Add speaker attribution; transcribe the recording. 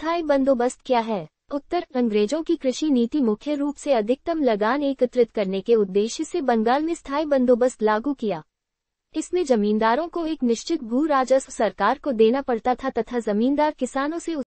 Speaker 1: अस्थायी बंदोबस्त क्या है उत्तर अंग्रेजों की कृषि नीति मुख्य रूप से अधिकतम लगान एकत्रित करने के उद्देश्य से बंगाल में स्थायी बंदोबस्त लागू किया इसमें जमींदारों को एक निश्चित भू राजस्व सरकार को देना पड़ता था तथा जमींदार किसानों से